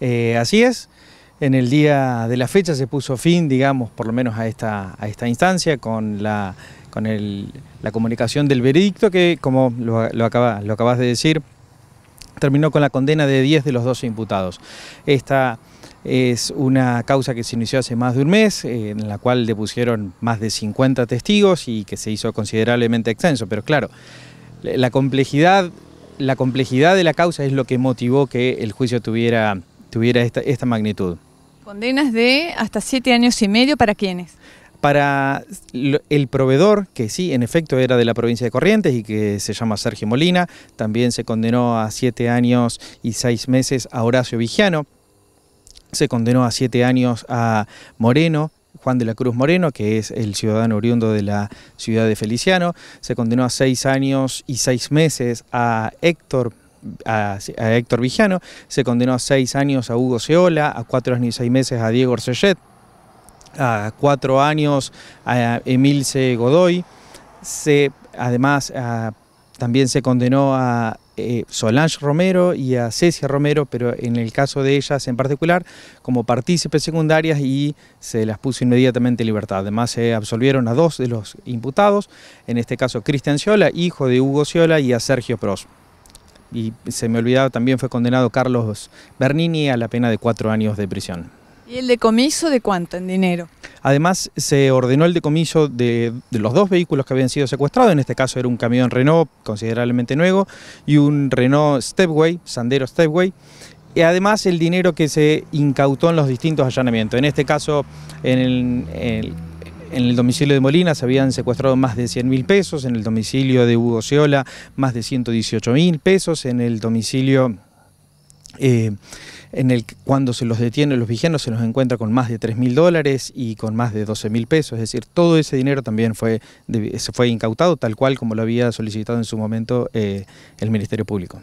Eh, así es. En el día de la fecha se puso fin, digamos, por lo menos a esta, instancia con la comunicación del veredicto que, como lo, acabas de decir, terminó con la condena de 10 de los 12 imputados. Esta es una causa que se inició hace más de un mes, eh, en la cual depusieron más de 50 testigos y que se hizo considerablemente extenso, pero claro, la complejidad de la causa es lo que motivó que el juicio tuviera tuviera esta, magnitud. Condenas de hasta siete años y medio para quiénes? para el proveedor, que sí, en efecto era de la provincia de Corrientes y que se llama Sergio Molina, también se condenó a siete años y seis meses a Horacio Vigiano, se condenó a siete años a Moreno, Juan de la Cruz Moreno, que es el ciudadano oriundo de la ciudad de Feliciano, se condenó a seis años y seis meses a Héctor a, Héctor Vigiano, se condenó a seis años a Hugo seola a cuatro años y seis meses a Diego Orsellet, a cuatro años a Emilce Godoy, se, además también se condenó a eh, Solange Romero y a Cecia Romero, pero en el caso de ellas en particular, como partícipes secundarias y se las puso inmediatamente en libertad. Además, se absolvieron a dos de los imputados, en este caso Cristian Ciola, hijo de Hugo Ciola, y a Sergio Pros y se me olvidaba, también fue condenado Carlos Bernini a la pena de cuatro años de prisión. ¿Y el decomiso de cuánto en dinero? Además, se ordenó el decomiso de, los dos vehículos que habían sido secuestrados. En este caso era un camión Renault considerablemente nuevo y un Renault Stepway, Sandero Stepway. Y además el dinero que se incautó en los distintos allanamientos. En este caso, en el en el domicilio de Molina se habían secuestrado más de 100 mil pesos, en el domicilio de Hugo más de 118 mil pesos, en el domicilio... Eh, en el cuando se los detiene los vigenos se los encuentra con más de 3 mil dólares y con más de 12 mil pesos, es decir, todo ese dinero también fue, se fue incautado tal cual como lo había solicitado en su momento eh, el Ministerio Público.